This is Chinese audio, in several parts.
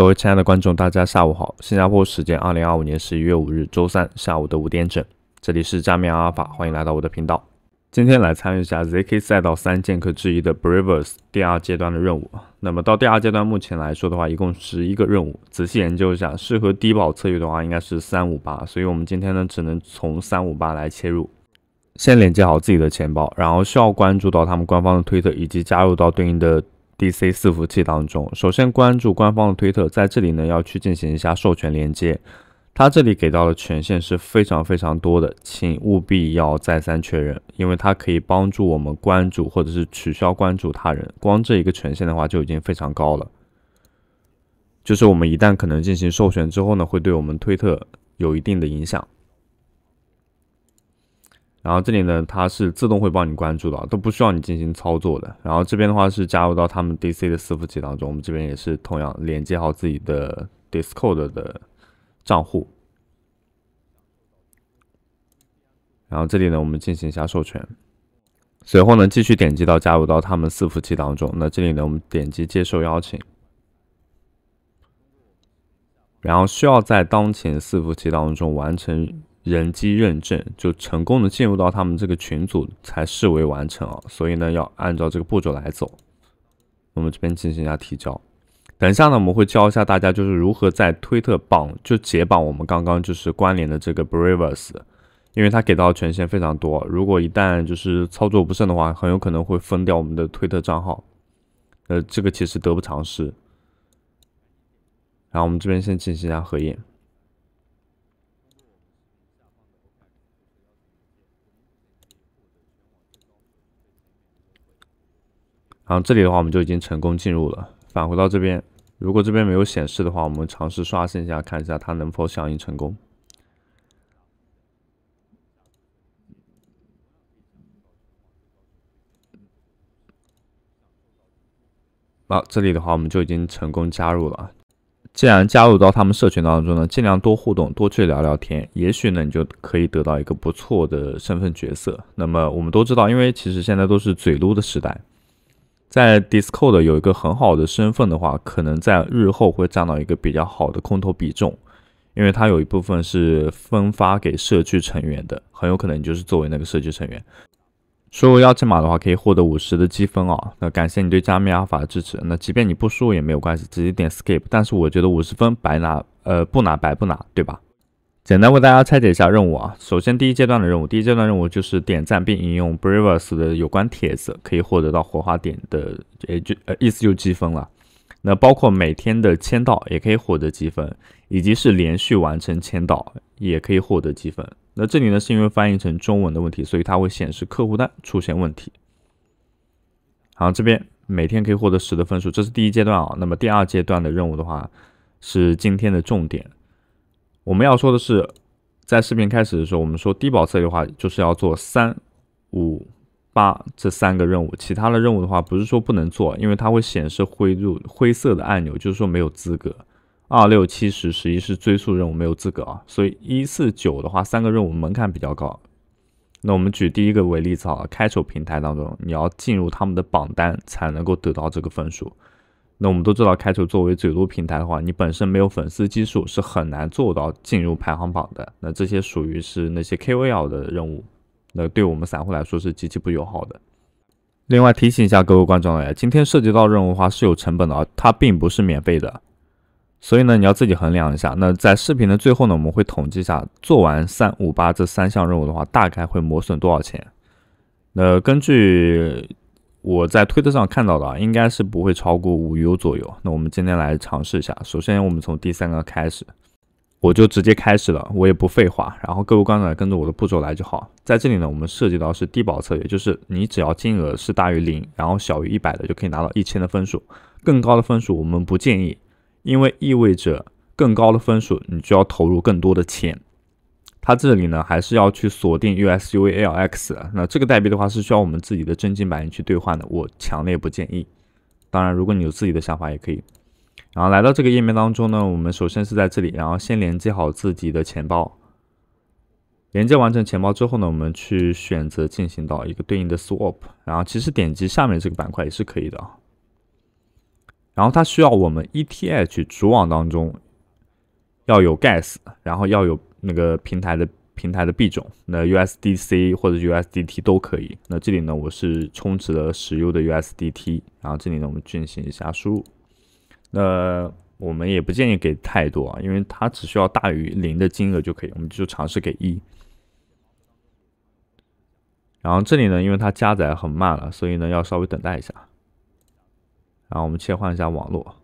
各位亲爱的观众，大家下午好！新加坡时间二零二五年十一月五日周三下午的五点整，这里是加密阿尔法，欢迎来到我的频道。今天来参与一下 ZK 赛道三剑客之一的 Bravers 第二阶段的任务。那么到第二阶段，目前来说的话，一共十一个任务。仔细研究一下，适合低保策略的话，应该是三五八。所以，我们今天呢，只能从三五八来切入。先连接好自己的钱包，然后需要关注到他们官方的推特，以及加入到对应的。D.C. 伺服器当中，首先关注官方的推特，在这里呢要去进行一下授权连接。它这里给到的权限是非常非常多的，请务必要再三确认，因为它可以帮助我们关注或者是取消关注他人。光这一个权限的话就已经非常高了，就是我们一旦可能进行授权之后呢，会对我们推特有一定的影响。然后这里呢，它是自动会帮你关注的，都不需要你进行操作的。然后这边的话是加入到他们 DC 的伺服器当中，我们这边也是同样连接好自己的 Discord 的账户。然后这里呢，我们进行一下授权，随后呢继续点击到加入到他们伺服器当中。那这里呢，我们点击接受邀请，然后需要在当前伺服器当中完成。人机认证就成功的进入到他们这个群组才视为完成啊，所以呢要按照这个步骤来走。我们这边进行一下提交，等一下呢我们会教一下大家就是如何在推特绑就解绑我们刚刚就是关联的这个 Bravers，因为他给到权限非常多，如果一旦就是操作不慎的话，很有可能会封掉我们的推特账号，呃这个其实得不偿失。然后我们这边先进行一下核验。然后这里的话，我们就已经成功进入了。返回到这边，如果这边没有显示的话，我们尝试刷新一下，看一下它能否响应成功。好，这里的话，我们就已经成功加入了。既然加入到他们社群当中呢，尽量多互动，多去聊聊天，也许呢你就可以得到一个不错的身份角色。那么我们都知道，因为其实现在都是嘴撸的时代。在 Discord 有一个很好的身份的话，可能在日后会占到一个比较好的空头比重，因为它有一部分是分发给社区成员的，很有可能你就是作为那个社区成员。输入邀请码的话，可以获得五十的积分啊。那感谢你对加密阿尔法的支持。那即便你不输入也没有关系，直接点 Escape。但是我觉得五十分白拿，呃，不拿白不拿，对吧？简单为大家拆解一下任务啊。首先，第一阶段的任务，第一阶段任务就是点赞并引用 Bravos 的有关帖子，可以获得到火花点的，也就呃意思就积分了。那包括每天的签到也可以获得积分，以及是连续完成签到也可以获得积分。那这里呢是因为翻译成中文的问题，所以它会显示客户端出现问题。好，这边每天可以获得十的分数，这是第一阶段啊。那么第二阶段的任务的话，是今天的重点。我们要说的是，在视频开始的时候，我们说低保策略的话，就是要做三五八这三个任务，其他的任务的话，不是说不能做，因为它会显示灰入灰色的按钮，就是说没有资格。二六七十十一是追溯任务，没有资格啊，所以一四九的话，三个任务门槛比较高。那我们举第一个为例子啊，开手平台当中，你要进入他们的榜单才能够得到这个分数。那我们都知道，开头作为嘴露平台的话，你本身没有粉丝基数是很难做到进入排行榜的。那这些属于是那些 KOL 的任务，那对我们散户来说是极其不友好的。另外提醒一下各位观众哎，今天涉及到任务的话是有成本的啊，它并不是免费的。所以呢，你要自己衡量一下。那在视频的最后呢，我们会统计一下做完三五八这三项任务的话，大概会磨损多少钱。那根据。我在推特上看到的，啊，应该是不会超过五 U 左右。那我们今天来尝试一下。首先，我们从第三个开始，我就直接开始了，我也不废话。然后，各位观众跟着我的步骤来就好。在这里呢，我们涉及到是低保策略，就是你只要金额是大于零，然后小于一百的，就可以拿到一千的分数。更高的分数我们不建议，因为意味着更高的分数你就要投入更多的钱。它这里呢，还是要去锁定 USUALX。那这个代币的话，是需要我们自己的真金白银去兑换的。我强烈不建议。当然，如果你有自己的想法也可以。然后来到这个页面当中呢，我们首先是在这里，然后先连接好自己的钱包。连接完成钱包之后呢，我们去选择进行到一个对应的 swap。然后其实点击下面这个板块也是可以的。然后它需要我们 ETH 主网当中要有 gas，然后要有。那个平台的平台的币种，那 USDC 或者 USDT 都可以。那这里呢，我是充值了十 U 的 USDT，然后这里呢，我们进行一下输入。那我们也不建议给太多啊，因为它只需要大于零的金额就可以，我们就尝试给一。然后这里呢，因为它加载很慢了，所以呢要稍微等待一下。然后我们切换一下网络。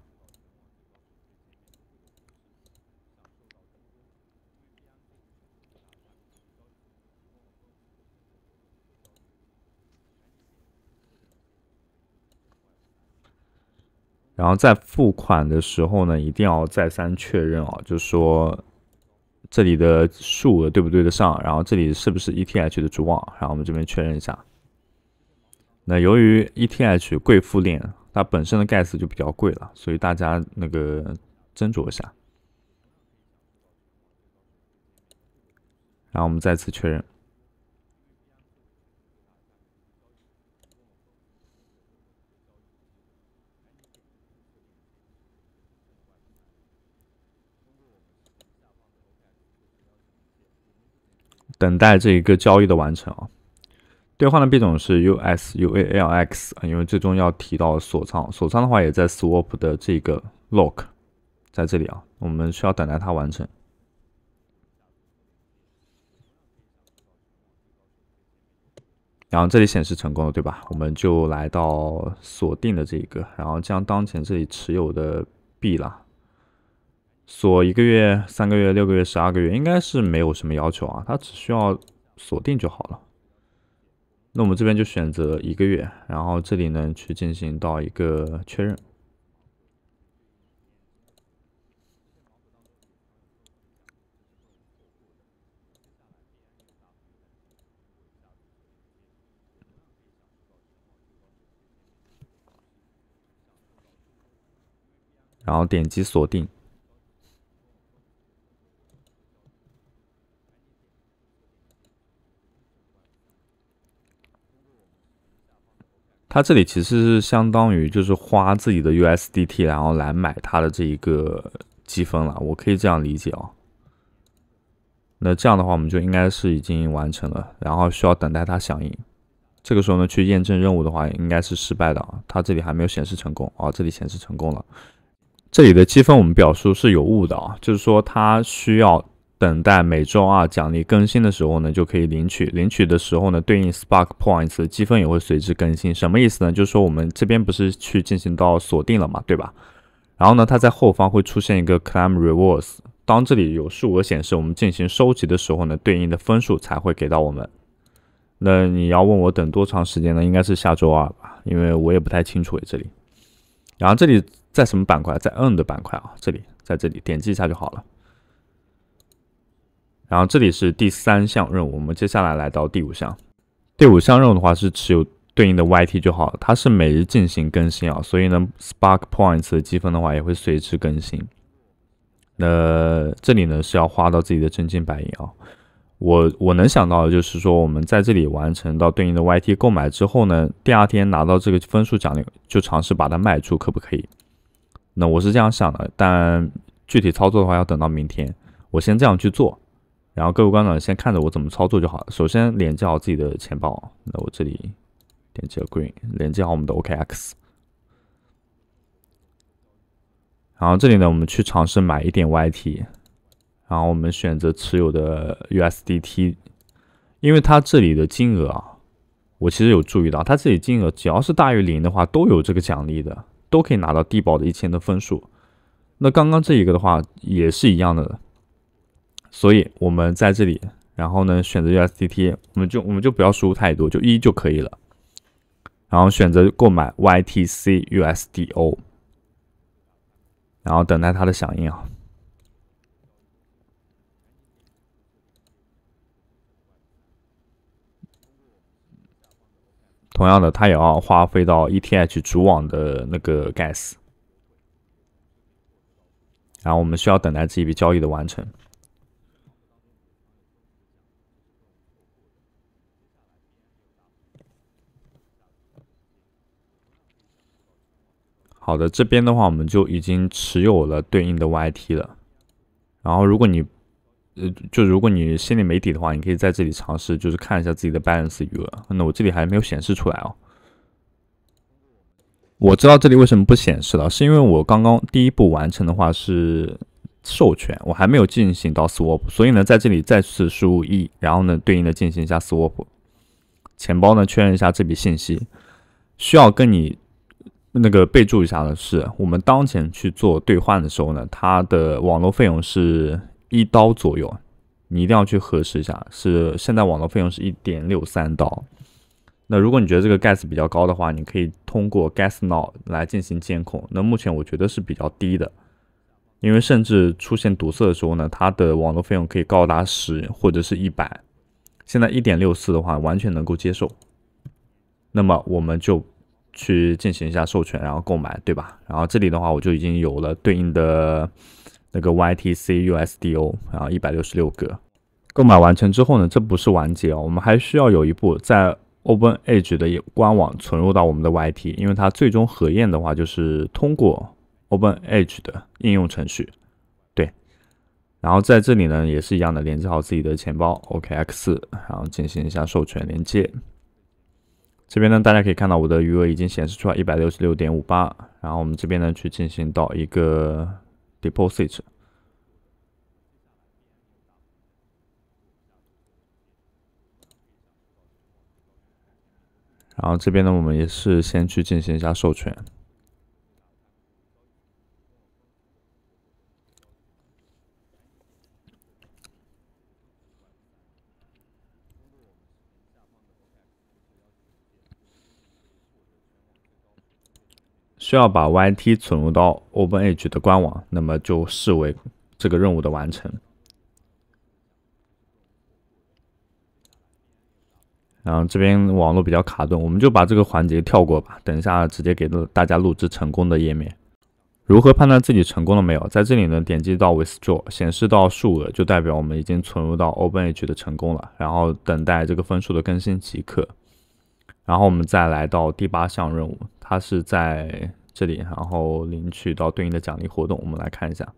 然后在付款的时候呢，一定要再三确认啊，就是说这里的数额对不对得上，然后这里是不是 ETH 的主网，然后我们这边确认一下。那由于 ETH 贵付链，它本身的 gas 就比较贵了，所以大家那个斟酌一下。然后我们再次确认。等待这一个交易的完成啊，兑换的币种是 USUALX，因为最终要提到锁仓，锁仓的话也在 Swap 的这个 Lock，在这里啊，我们需要等待它完成。然后这里显示成功了，对吧？我们就来到锁定的这一个，然后将当前这里持有的币了。锁一个月、三个月、六个月、十二个月，应该是没有什么要求啊，它只需要锁定就好了。那我们这边就选择一个月，然后这里呢去进行到一个确认，然后点击锁定。它这里其实是相当于就是花自己的 USDT，然后来买它的这一个积分了，我可以这样理解哦。那这样的话，我们就应该是已经完成了，然后需要等待它响应。这个时候呢，去验证任务的话，应该是失败的啊。它这里还没有显示成功啊，这里显示成功了。这里的积分我们表述是有误的啊，就是说它需要。等待每周二奖励更新的时候呢，就可以领取。领取的时候呢，对应 Spark Points 的积分也会随之更新。什么意思呢？就是说我们这边不是去进行到锁定了嘛，对吧？然后呢，它在后方会出现一个 Claim Rewards。当这里有数额显示，我们进行收集的时候呢，对应的分数才会给到我们。那你要问我等多长时间呢？应该是下周二吧，因为我也不太清楚这里。然后这里在什么板块？在 N 的板块啊，这里在这里点击一下就好了。然后这里是第三项任务，我们接下来来到第五项。第五项任务的话是持有对应的 YT 就好，它是每日进行更新啊，所以呢 Spark Points 的积分的话也会随之更新。那这里呢是要花到自己的真金白银啊。我我能想到的就是说，我们在这里完成到对应的 YT 购买之后呢，第二天拿到这个分数奖励，就尝试把它卖出，可不可以？那我是这样想的，但具体操作的话要等到明天，我先这样去做。然后各位观众先看着我怎么操作就好首先连接好自己的钱包，那我这里点击了 Agree，连接好我们的 OKX。然后这里呢，我们去尝试买一点 YT，然后我们选择持有的 USDT，因为它这里的金额啊，我其实有注意到，它这里金额只要是大于零的话，都有这个奖励的，都可以拿到低保的一千的分数。那刚刚这一个的话，也是一样的。所以，我们在这里，然后呢，选择 USDT，我们就我们就不要输入太多，就一就可以了。然后选择购买 YTCUSDO，然后等待它的响应啊。同样的，它也要花费到 ETH 主网的那个 gas。然后我们需要等待这一笔交易的完成。好的，这边的话我们就已经持有了对应的 YIT 了。然后如果你，呃，就如果你心里没底的话，你可以在这里尝试，就是看一下自己的 balance 余额。那我这里还没有显示出来哦。我知道这里为什么不显示了，是因为我刚刚第一步完成的话是授权，我还没有进行到 swap。所以呢，在这里再次输入 E，然后呢，对应的进行一下 swap。钱包呢，确认一下这笔信息，需要跟你。那个备注一下的是，我们当前去做兑换的时候呢，它的网络费用是一刀左右，你一定要去核实一下，是现在网络费用是一点六三刀。那如果你觉得这个 gas 比较高的话，你可以通过 gas now 来进行监控。那目前我觉得是比较低的，因为甚至出现堵塞的时候呢，它的网络费用可以高达十或者是一百，现在一点六四的话完全能够接受。那么我们就。去进行一下授权，然后购买，对吧？然后这里的话，我就已经有了对应的那个 YTC USDO，然后一百六十六个。购买完成之后呢，这不是完结哦，我们还需要有一步在 Open Edge 的官网存入到我们的 YT，因为它最终核验的话就是通过 Open Edge 的应用程序。对，然后在这里呢也是一样的，连接好自己的钱包 OKX，然后进行一下授权连接。这边呢，大家可以看到我的余额已经显示出来一百六十六点五八。然后我们这边呢，去进行到一个 deposit。然后这边呢，我们也是先去进行一下授权。需要把 Y T 存入到 Open H 的官网，那么就视为这个任务的完成。然后这边网络比较卡顿，我们就把这个环节跳过吧。等一下直接给大家录制成功的页面。如何判断自己成功了没有？在这里呢，点击到 Withdraw，显示到数额就代表我们已经存入到 Open H 的成功了。然后等待这个分数的更新即可。然后我们再来到第八项任务，它是在这里，然后领取到对应的奖励活动。我们来看一下，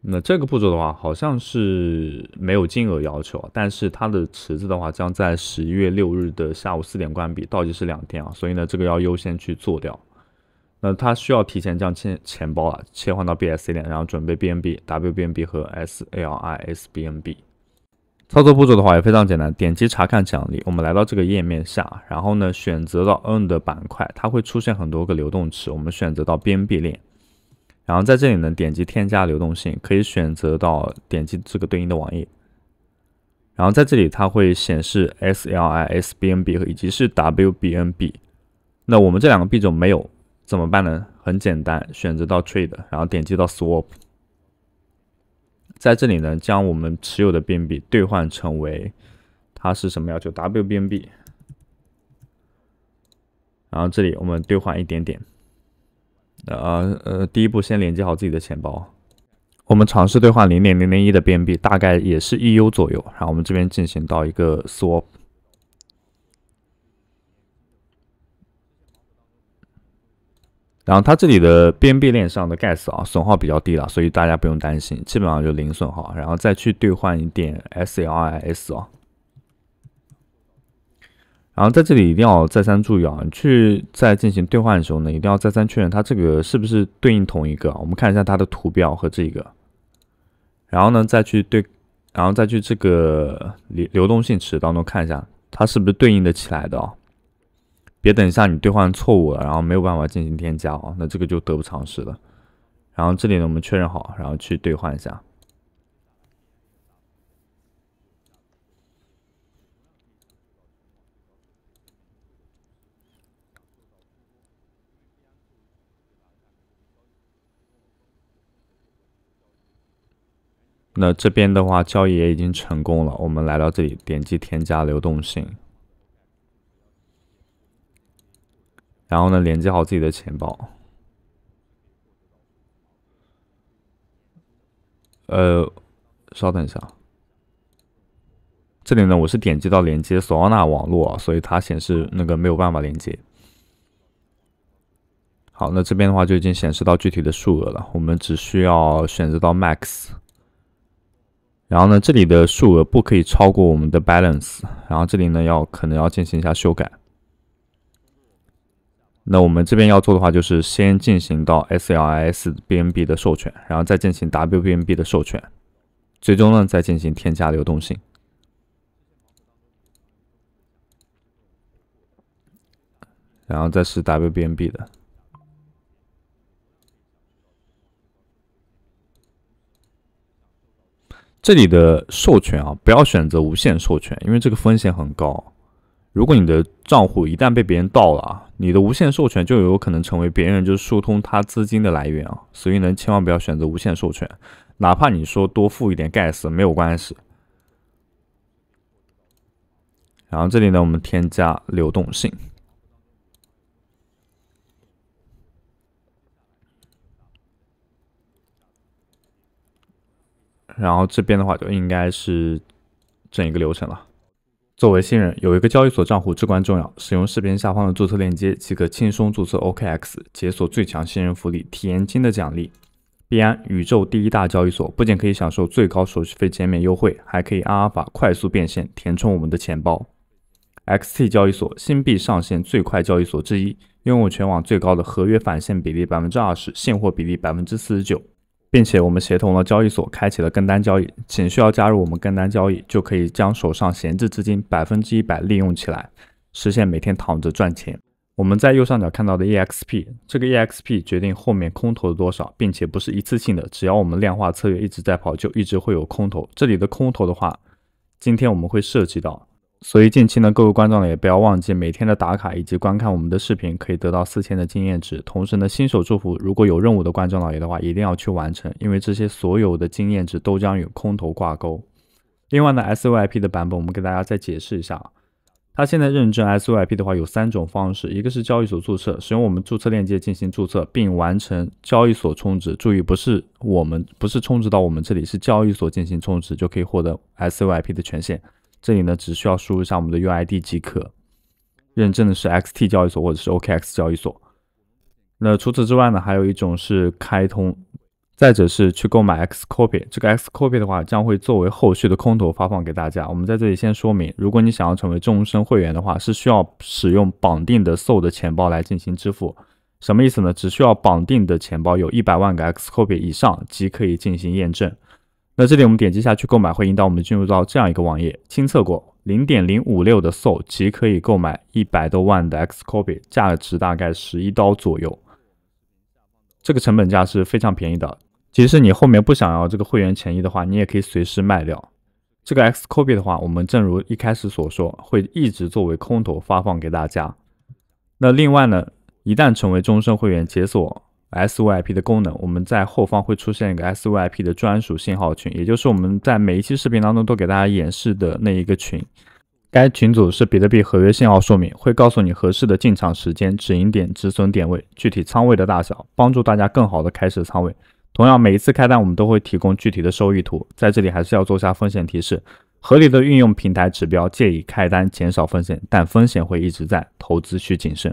那这个步骤的话，好像是没有金额要求，但是它的池子的话，将在十一月六日的下午四点关闭，倒计时两天啊，所以呢，这个要优先去做掉。那它需要提前将钱钱包啊切换到 BSC 链，然后准备 BNB、WBNB 和 SLISBNB。操作步骤的话也非常简单，点击查看奖励，我们来到这个页面下，然后呢选择到 Earn 的板块，它会出现很多个流动池，我们选择到 BNB 链，然后在这里呢点击添加流动性，可以选择到点击这个对应的网页，然后在这里它会显示 SLISBNB 以及是 WBNB，那我们这两个币种没有怎么办呢？很简单，选择到 Trade，然后点击到 Swap。在这里呢，将我们持有的 BNB 兑换成为它是什么要求？WBNB。然后这里我们兑换一点点。呃呃，第一步先连接好自己的钱包。我们尝试兑换0.001的 BNB，大概也是 e U 左右。然后我们这边进行到一个 Swap。然后它这里的边壁链上的 gas 啊，损耗比较低了，所以大家不用担心，基本上就零损耗。然后再去兑换一点 s l i s 啊。然后在这里一定要再三注意啊，去在进行兑换的时候呢，一定要再三确认它这个是不是对应同一个。我们看一下它的图标和这个，然后呢再去对，然后再去这个流流动性池当中看一下，它是不是对应的起来的啊。别等一下你兑换错误了，然后没有办法进行添加哦，那这个就得不偿失了。然后这里呢我们确认好，然后去兑换一下。那这边的话交易也已经成功了，我们来到这里点击添加流动性。然后呢，连接好自己的钱包。呃，稍等一下，这里呢，我是点击到连接索奥纳网络，所以它显示那个没有办法连接。好，那这边的话就已经显示到具体的数额了，我们只需要选择到 MAX。然后呢，这里的数额不可以超过我们的 balance。然后这里呢，要可能要进行一下修改。那我们这边要做的话，就是先进行到 SLIS BNB 的授权，然后再进行 WBNB 的授权，最终呢再进行添加流动性，然后再是 WBNB 的。这里的授权啊，不要选择无限授权，因为这个风险很高。如果你的账户一旦被别人盗了啊，你的无限授权就有可能成为别人，就是疏通他资金的来源啊。所以呢，千万不要选择无限授权，哪怕你说多付一点 gas 没有关系。然后这里呢，我们添加流动性。然后这边的话就应该是整一个流程了。作为新人，有一个交易所账户至关重要。使用视频下方的注册链接即可轻松注册 OKX，解锁最强新人福利体验金的奖励。币安宇宙第一大交易所，不仅可以享受最高手续费减免优惠，还可以阿尔法快速变现，填充我们的钱包。XT 交易所新币上线最快交易所之一，拥有全网最高的合约返现比例百分之二十，现货比例百分之四十九。并且我们协同了交易所，开启了跟单交易，仅需要加入我们跟单交易，就可以将手上闲置资金百分之一百利用起来，实现每天躺着赚钱。我们在右上角看到的 EXP，这个 EXP 决定后面空头的多少，并且不是一次性的，只要我们量化策略一直在跑，就一直会有空头。这里的空头的话，今天我们会涉及到。所以近期呢，各位观众老爷不要忘记每天的打卡以及观看我们的视频，可以得到四千的经验值。同时呢，新手祝福，如果有任务的观众老爷的话，一定要去完成，因为这些所有的经验值都将与空投挂钩。另外呢，S VIP 的版本，我们给大家再解释一下啊，它现在认证 S VIP 的话有三种方式，一个是交易所注册，使用我们注册链接进行注册，并完成交易所充值，注意不是我们不是充值到我们这里，是交易所进行充值就可以获得 S VIP 的权限。这里呢，只需要输入一下我们的 U I D 即可。认证的是 X T 交易所或者是 O K X 交易所。那除此之外呢，还有一种是开通，再者是去购买 X Copy。这个 X Copy 的话，将会作为后续的空投发放给大家。我们在这里先说明，如果你想要成为终身会员的话，是需要使用绑定的 Soul 的钱包来进行支付。什么意思呢？只需要绑定的钱包有一百万个 X Copy 以上，即可以进行验证。那这里我们点击下去购买，会引导我们进入到这样一个网页。亲测过，零点零五六的 SOL 即可以购买一百多万的 XCOPY，价值大概十一刀左右。这个成本价是非常便宜的。即使你后面不想要这个会员权益的话，你也可以随时卖掉。这个 XCOPY 的话，我们正如一开始所说，会一直作为空投发放给大家。那另外呢，一旦成为终身会员解锁。S VIP 的功能，我们在后方会出现一个 S VIP 的专属信号群，也就是我们在每一期视频当中都给大家演示的那一个群。该群组是比特币合约信号，说明会告诉你合适的进场时间、止盈点、止损点位，具体仓位的大小，帮助大家更好的开始仓位。同样，每一次开单我们都会提供具体的收益图，在这里还是要做下风险提示，合理的运用平台指标，建议开单减少风险，但风险会一直在，投资需谨慎。